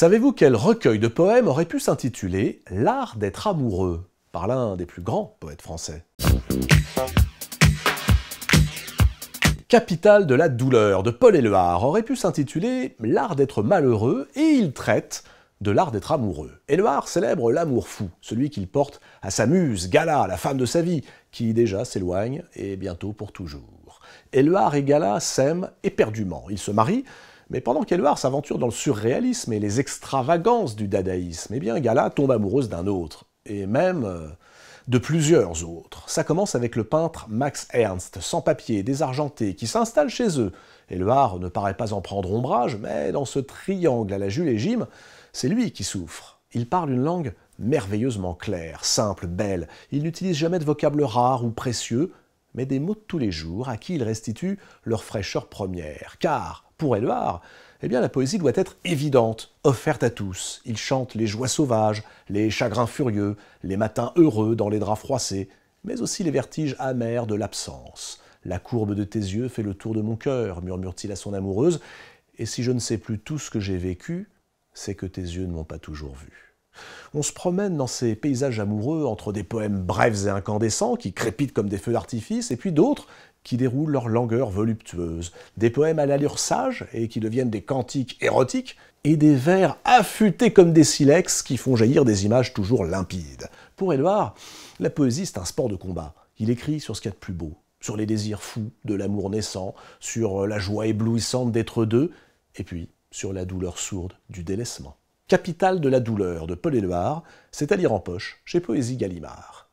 Savez-vous quel recueil de poèmes aurait pu s'intituler L'art d'être amoureux par l'un des plus grands poètes français Capital de la douleur de Paul Éluard aurait pu s'intituler L'art d'être malheureux et il traite de l'art d'être amoureux. Éluard célèbre l'amour fou, celui qu'il porte à sa muse, Gala, la femme de sa vie, qui déjà s'éloigne et bientôt pour toujours. Éluard et Gala s'aiment éperdument. Ils se marient, mais pendant qu'Eluard s'aventure dans le surréalisme et les extravagances du dadaïsme, eh bien Gala tombe amoureuse d'un autre, et même euh, de plusieurs autres. Ça commence avec le peintre Max Ernst, sans papier, désargenté, qui s'installe chez eux. Éluard ne paraît pas en prendre ombrage, mais dans ce triangle à la Jules et Jim, c'est lui qui souffre. Il parle une langue merveilleusement claire, simple, belle. Il n'utilise jamais de vocables rares ou précieux, mais des mots de tous les jours à qui il restitue leur fraîcheur première. Car, pour Édouard, eh bien la poésie doit être évidente, offerte à tous. Il chante les joies sauvages, les chagrins furieux, les matins heureux dans les draps froissés, mais aussi les vertiges amers de l'absence. La courbe de tes yeux fait le tour de mon cœur, murmure-t-il à son amoureuse, et si je ne sais plus tout ce que j'ai vécu, c'est que tes yeux ne m'ont pas toujours vu. On se promène dans ces paysages amoureux entre des poèmes brefs et incandescents qui crépitent comme des feux d'artifice, et puis d'autres qui déroulent leur langueur voluptueuse, des poèmes à l'allure sage et qui deviennent des cantiques érotiques, et des vers affûtés comme des silex qui font jaillir des images toujours limpides. Pour Édouard, la poésie c'est un sport de combat. Il écrit sur ce qu'il y a de plus beau, sur les désirs fous de l'amour naissant, sur la joie éblouissante d'être deux, et puis sur la douleur sourde du délaissement capitale de la douleur de Paul Éluard, c'est à lire en poche chez Poésie Gallimard.